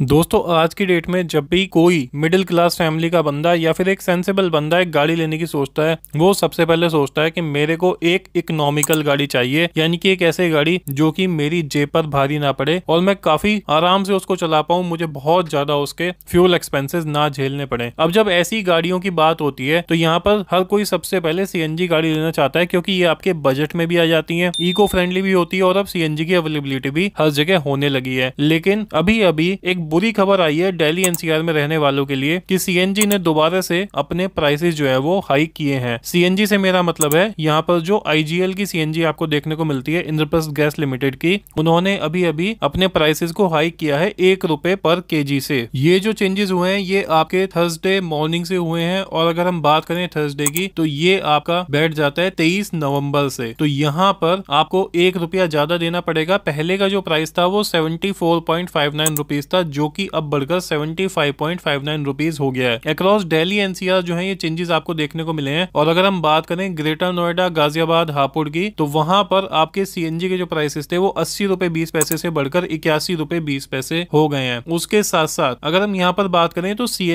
दोस्तों आज की डेट में जब भी कोई मिडिल क्लास फैमिली का बंदा या फिर एक सेंसेबल बंदा एक गाड़ी लेने की सोचता है वो सबसे पहले सोचता है कि मेरे को एक इकोनॉमिकल गाड़ी चाहिए यानी कि एक ऐसी गाड़ी जो कि मेरी जेब पर भारी ना पड़े और मैं काफी आराम से उसको चला पाऊं मुझे बहुत ज्यादा उसके फ्यूल एक्सपेंसेस ना झेलने पड़े अब जब ऐसी गाड़ियों की बात होती है तो यहाँ पर हर कोई सबसे पहले सी गाड़ी लेना चाहता है क्योंकि ये आपके बजट में भी आ जाती है इको फ्रेंडली भी होती है और अब सी की अवेलेबिलिटी भी हर जगह होने लगी है लेकिन अभी अभी एक बुरी खबर आई है डेली एनसीआर में रहने वालों के लिए कि सीएनजी ने दोबारा से अपने प्राइसेस जो है वो हाइक किए हैं सीएनजी से मेरा मतलब है यहाँ पर जो आईजीएल की सीएनजी आपको देखने को मिलती है इंद्रप्रस्थ गैस लिमिटेड की उन्होंने अभी अभी अपने प्राइसेस को हाइक किया है एक रुपए पर केजी से ये जो चेंजेस हुए हैं ये आपके थर्सडे मॉर्निंग से हुए हैं और अगर हम बात करें थर्सडे की तो ये आपका बैठ जाता है तेईस नवम्बर से तो यहाँ पर आपको एक रुपया ज्यादा देना पड़ेगा पहले का जो प्राइस था वो seventy four point five nine rupees था जो कि अब बढ़कर seventy five point five nine rupees हो गया है अक्रॉस डेली एनसीआर जो है ये चेंजेस आपको देखने को मिले हैं और अगर हम बात करें ग्रेटर नोएडा गाजियाबाद हापुड़ की तो वहां पर आपके सी के जो प्राइसेस थे वो अस्सी रुपए बीस पैसे से बढ़कर इक्यासी रुपए बीस पैसे हो गए हैं उसके साथ साथ अगर हम यहाँ पर बात करें तो सी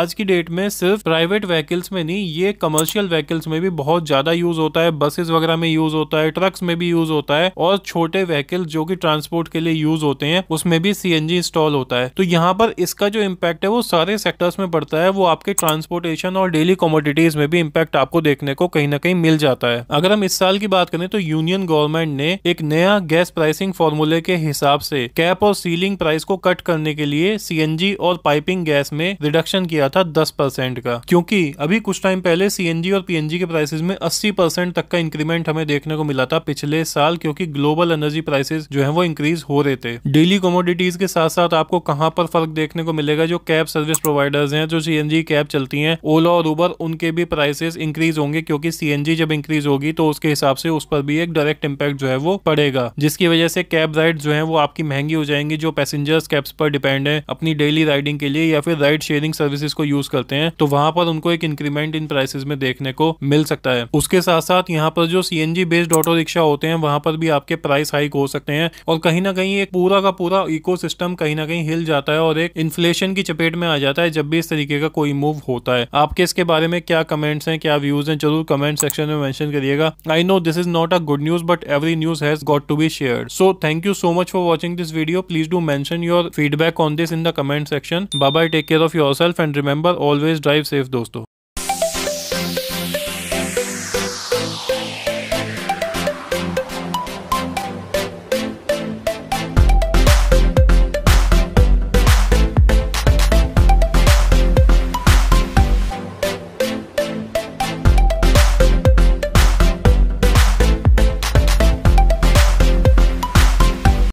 आज की डेट में सिर्फ प्राइवेट व्हीकल्स में नहीं ये कमर्शियल व्हीकल्स में भी बहुत ज्यादा यूज होता है बसेस वगैरह में यूज होता है ट्रक्स में भी यूज होता है और छोटे व्हीकल जो की ट्रांसपोर्ट के लिए यूज होते हैं उसमें भी सी इंस्टॉल होता है होता है तो यहाँ पर इसका जो इम्पैक्ट है वो सारे सेक्टर्स में पड़ता है वो आपके ट्रांसपोर्टेशन और डेली कॉमोडिटीज में भी इम्पैक्ट आपको देखने को कहीं ना कहीं मिल जाता है अगर हम इस साल की बात करें तो यूनियन गवर्नमेंट ने एक नया गैस प्राइसिंग फॉर्मूले के हिसाब से कैप और सीलिंग प्राइस को कट करने के लिए सी और पाइपिंग गैस में रिडक्शन किया था दस परसेंट का क्योंकि अभी कुछ टाइम पहले सी और पी के प्राइसेस में अस्सी परसेंट तक का इंक्रीमेंट हमें देखने को मिला था पिछले साल क्योंकि ग्लोबल एनर्जी प्राइसेस जो है वो इंक्रीज हो रहे थे डेली कॉमोडिटीज के साथ साथ आपको कहाँ पर फर्क देखने को मिलेगा जो कैब सर्विस प्रोवाइडर्स हैं जो सीएनजी कैब चलती हैं ओला और उबर उनके भी प्राइसेस इंक्रीज होंगे क्योंकि सीएनजी जब इंक्रीज होगी तो उसके हिसाब से उस पर भी एक डायरेक्ट इम्पैक्ट जो है वो पड़ेगा जिसकी वजह से कैब राइड जो है वो आपकी महंगी हो जाएंगी जो पैसेंजर्स कैब्स पर डिपेंड है अपनी डेली राइडिंग के लिए या फिर राइड शेयरिंग सर्विसेज को यूज करते हैं तो वहां पर उनको एक इंक्रीमेंट इन प्राइसेस में देखने को मिल सकता है उसके साथ साथ यहाँ पर जो सीएनजी बेस्ड ऑटो रिक्शा होते हैं वहां पर भी आपके प्राइस हाइक हो सकते हैं और कहीं ना कहीं एक पूरा का पूरा इकोसिस्टम कहीं ना कहीं हिल जाता है और एक इन्फ्लेशन की चपेट में आ जाता है जब भी इस तरीके का कोई मूव होता है आपके इसके बारे में क्या कमेंट्स हैं क्या व्यूज हैं जरूर कमेंट सेक्शन में मेंशन करिएगा I know this is not a good news but every news has got to be share so thank you so much for watching this video please do mention your feedback on this in the comment section बाबा take care of yourself and remember always drive safe दोस्तों